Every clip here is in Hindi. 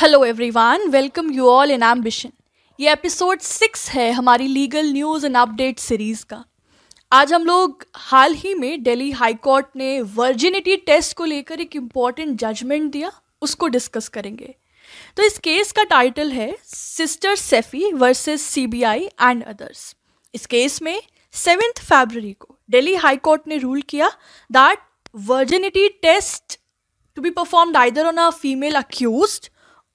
hello everyone welcome you all in ambition ये एपिसोड सिक्स है हमारी legal news and update series का आज हम लोग हाल ही में दिल्ली हाई कोर्ट ने वर्जिनिटी टेस्ट को लेकर एक इम्पॉर्टेंट जजमेंट दिया उसको डिस्कस करेंगे तो इस केस का टाइटल है sister Sephy versus CBI and others इस केस में सेवेंथ फेबररी को दिल्ली हाई कोर्ट ने रूल किया that virginity test to be performed either on a female accused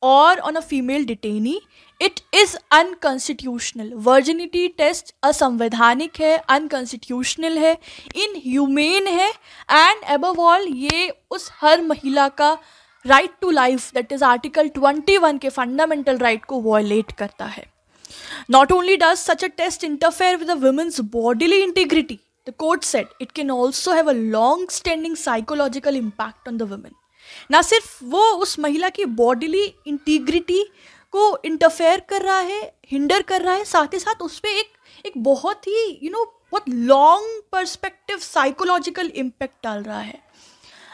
और on a female detainee it is unconstitutional virginity test असंवैधानिक है अनकॉन्स्टिट्यूशनल है इनह्यूमेन है एंड एबव ऑल ये उस हर महिला का right to life that is article 21 के फंडामेंटल राइट right को वॉयलेट करता है not only does such a test interfere with women's bodily integrity the court said it can also have a long standing psychological impact on the women ना सिर्फ वो उस महिला की बॉडीली इंटीग्रिटी को इंटरफेयर कर रहा है हिंडर कर रहा है साथ ही साथ उस पर एक एक बहुत ही यू नो बहुत लॉन्ग परस्पेक्टिव साइकोलॉजिकल इम्पैक्ट डाल रहा है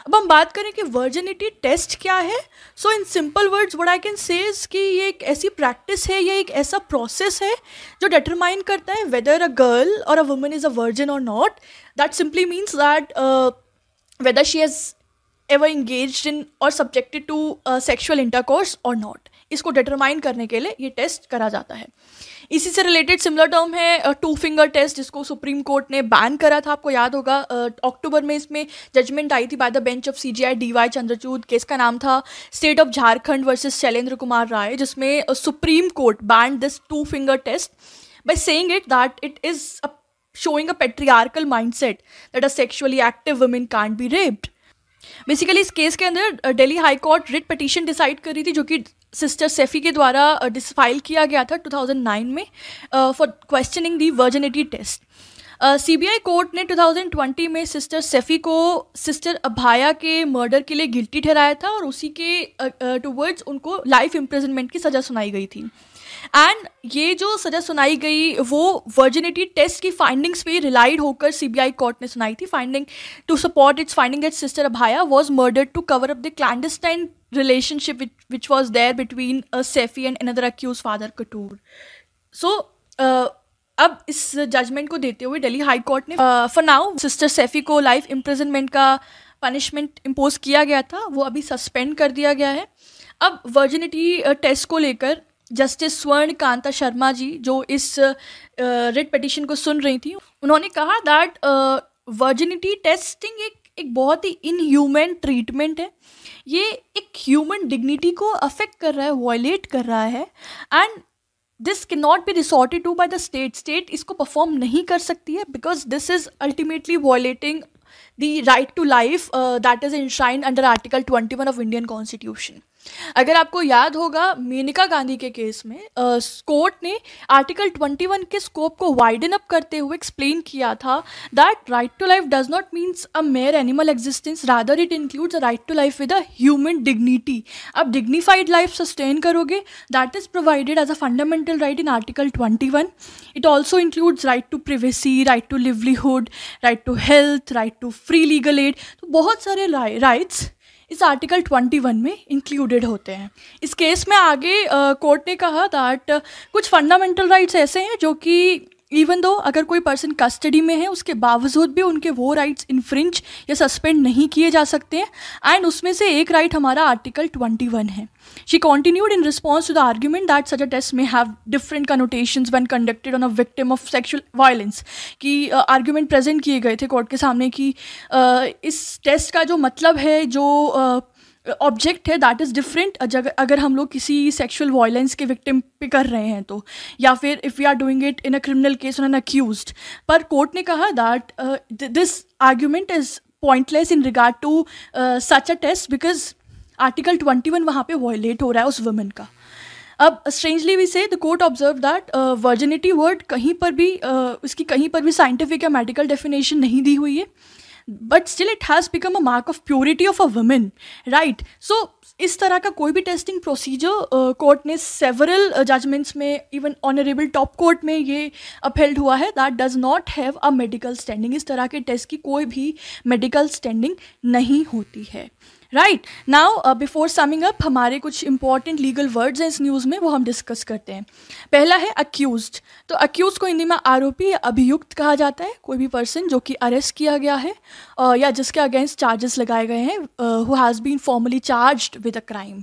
अब हम बात करें कि वर्जिनिटी टेस्ट क्या है so in simple words what I can say कि ये एक ऐसी प्रैक्टिस है या एक ऐसा प्रोसेस है जो डिटरमाइन करता है वेदर अ गर्ल और a woman is a virgin और not that simply means that whether she has ever engage in और सब्जेक्टेड टू सेक्शुअल इंटरकोर्स और नॉट इसको डिटरमाइन करने के लिए ये टेस्ट करा जाता है इसी से रिलेटेड सिमिलर टर्म है टू फिंगर टेस्ट जिसको सुप्रीम कोर्ट ने बैन करा था आपको याद होगा अक्टूबर uh, में इसमें जजमेंट आई थी by the bench of C J I D Y Chandrachud case का नाम था state of Jharkhand versus Shailendra Kumar Rai जिसमें supreme court ban this two finger test by saying it that it is a patriarchal mind set that a sexually active women can't be raped basically इस केस के अंदर Delhi high court writ petition decide कर रही थी जो कि सिस्टर सेफी के द्वारा डिसफाइल किया गया था 2009 में for questioning the virginity test CBI court ने 2020 में सिस्टर सेफी को सिस्टर अभाया के मर्डर के लिए गिल्टी ठहराया था और उसी के टूवर्ड्स uh, uh, उनको लाइफ इम्प्रिजनमेंट की सज़ा सुनाई गई थी एंड ये जो सजा सुनाई गई वो वर्जिनिटी टेस्ट की फाइंडिंग्स पे रिलाइड होकर सीबीआई कोर्ट ने सुनाई थी finding to support its finding that sister Abhaya was murdered to cover up the clandestine relationship which was there between a Sephy and another accused father Kottoor so अब इस जजमेंट को देते हुए दिल्ली हाई कोर्ट ने फॉर नाउ सिस्टर सेफी को लाइफ इम्प्रिजनमेंट का पनिशमेंट इम्पोज किया गया था वो अभी सस्पेंड कर दिया गया है अब वर्जिनिटी टेस्ट uh, को लेकर जस्टिस स्वर्ण कांता शर्मा जी जो इस रिट पटिशन को सुन रही थी उन्होंने कहा दैट वर्जिनिटी टेस्टिंग एक एक बहुत ही इनह्यूमन ट्रीटमेंट है ये एक ह्यूमन डिग्निटी को अफेक्ट कर रहा है वॉयलेट कर रहा है and this can not be resorted to by the state state इसको परफॉर्म नहीं कर सकती है because this is ultimately violating the right to life that is enshrined under article twenty one of Indian constitution अगर आपको याद होगा मेनका गांधी के केस में कोर्ट ने आर्टिकल 21 के स्कोप को वाइडन अप करते हुए एक्सप्लेन किया था that right to life does not means a mere animal existence rather it includes a right to life with a human dignity आप डिग्निफाइड लाइफ सस्टेन करोगे that is provided as a fundamental right in article twenty it also includes right to privacy right to livelihood right to health right to free legal aid तो बहुत सारे राइट्स इस आर्टिकल 21 में इंक्लूडेड होते हैं इस केस में आगे कोर्ट ने कहा दैट कुछ फंडामेंटल राइट्स ऐसे हैं जो कि इवन दो अगर कोई पर्सन कस्टडी में है उसके बावजूद भी उनके वो राइट्स इन्फ्रिंच या सस्पेंड नहीं किए जा सकते हैं एंड उसमें से एक राइट हमारा आर्टिकल 21 है she continued in response to the argument that such a test may have different connotation one conducted on a victim of sexual violence कि आर्ग्यूमेंट प्रेजेंट किए गए थे कोर्ट के सामने कि uh, इस टेस्ट का जो मतलब है जो uh, ऑब्जेक्ट है दैट इज़ डिफरेंट अगर हम लोग किसी सेक्शुअल वायलेंस के विक्टिम पे कर रहे हैं तो या फिर if we are doing it in a criminal case on an accused पर कोर्ट ने कहा that this argument is pointless in regard to such a test because article twenty one वहाँ पर वॉयलेट हो रहा है उस वुमेन का अब strangely we say the court observe that virginity word कहीं पर भी uh, उसकी कहीं पर भी साइंटिफिक या मेडिकल डेफिनेशन नहीं दी हुई है but still it has become a mark of purity of a women right so इस तरह का कोई भी टेस्टिंग प्रोसीजर कोर्ट ने सेवरल जजमेंट्स में इवन ऑनरेबल टॉप कोर्ट में ये अपहेल्ड हुआ है that does not have a medical standing इस तरह के टेस्ट की कोई भी मेडिकल स्टैंडिंग नहीं होती है right now before summing up हमारे कुछ इंपॉर्टेंट लीगल वर्ड्स हैं इस न्यूज़ में वो हम डिस्कस करते हैं पहला है अक्यूज तो अक्यूज को हिंदी में आरोपी या अभियुक्त कहा जाता है कोई भी पर्सन जो कि अरेस्ट किया गया है uh, या जिसके अगेंस्ट चार्जेस लगाए गए हैं who has been formally charge with a crime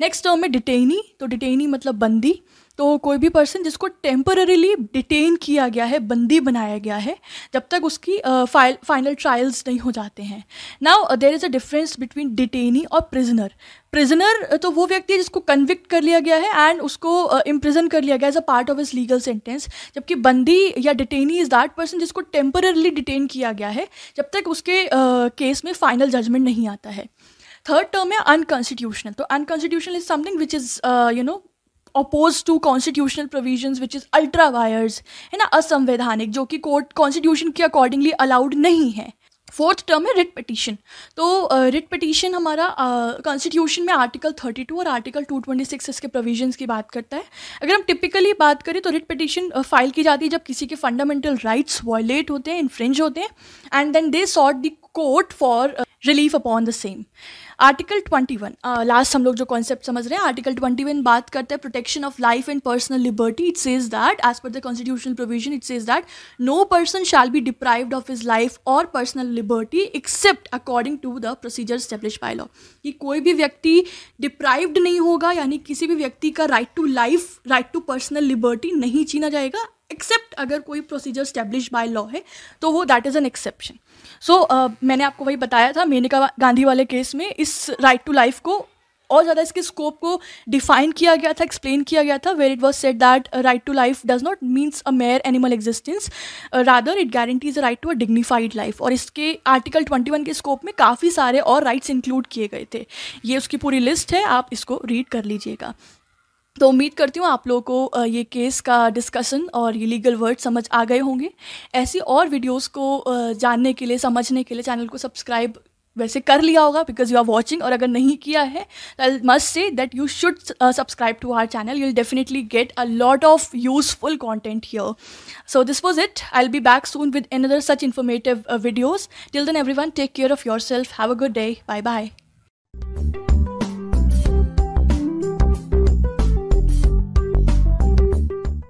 next term है डिटेनी तो डिटेनी मतलब बंदी तो कोई भी पर्सन जिसको टेम्पररीली डिटेन किया गया है बंदी बनाया गया है जब तक उसकी फाइल फाइनल ट्रायल्स नहीं हो जाते हैं now there is a difference between detainee और प्रिजनर प्रिजनर uh, तो वो व्यक्ति है जिसको कन्विक्ट कर लिया गया है एंड उसको इम्प्रिजन uh, कर लिया गया as a part of his legal sentence जबकि बंदी या डिटेनी इज़ दैट पर्सन जिसको टेम्पररीली डिटेन किया गया है जब तक उसके केस uh, में फाइनल जजमेंट नहीं आता है थर्ड टर्म है अनकॉन्स्टिट्यूशनल तो unconstitutional is something which is you know oppose to constitutional provision which is ultra vires है ना असंवैधानिक जो कि कोर्ट कॉन्स्टिट्यूशन के अकॉर्डिंगली अलाउड नहीं है फोर्थ टर्म है रिट पटिशन तो रिट uh, पटिशन हमारा कॉन्स्टिट्यूशन uh, में आर्टिकल 32 और आर्टिकल 226 इसके प्रोविजन की बात करता है अगर हम टिपिकली बात करें तो रिट पटिशन फाइल की जाती है जब किसी के फंडामेंटल राइट्स वायलेट होते हैं इन्फ्रेंज होते हैं and then they sought the court for relief upon the same article twenty one last हम लोग जो कॉन्सेप्ट समझ रहे हैं आर्टिकल ट्वेंटी वन बात करते हैं protection of life and personal liberty it's is that as per the constitutional provision it's is that no person shall be deprived of his life और personal liberty except according to the procedure established by law कि कोई भी व्यक्ति डिप्राइव्ड नहीं होगा यानी किसी भी व्यक्ति का right to life right to personal liberty नहीं छीना जाएगा एक्सेप्ट अगर कोई प्रोसीजर स्टैब्लिश बाय लॉ है तो वो that is an exception so मैंने आपको वही बताया था मेनका गांधी वाले केस में इस राइट टू लाइफ को और ज़्यादा इसके स्कोप को डिफाइन किया गया था एक्सप्लेन किया गया था where it was said that right to life does not means a mere animal existence rather it guarantees a right to a dignified life और इसके आर्टिकल 21 के स्कोप में काफ़ी सारे और राइट्स इंक्लूड किए गए थे ये उसकी पूरी लिस्ट है आप इसको रीड कर लीजिएगा तो उम्मीद करती हूँ आप लोगों को ये केस का डिस्कशन और ये लीगल वर्ड समझ आ गए होंगे ऐसी और वीडियोस को जानने के लिए समझने के लिए चैनल को सब्सक्राइब वैसे कर लिया होगा बिकॉज यू आर वॉचिंग और अगर नहीं किया है I must say that you should subscribe to our channel you definitely get a lot of useful content here so this was it I will be back soon with other such informative videos till then everyone take care of yourself have a good day bye bye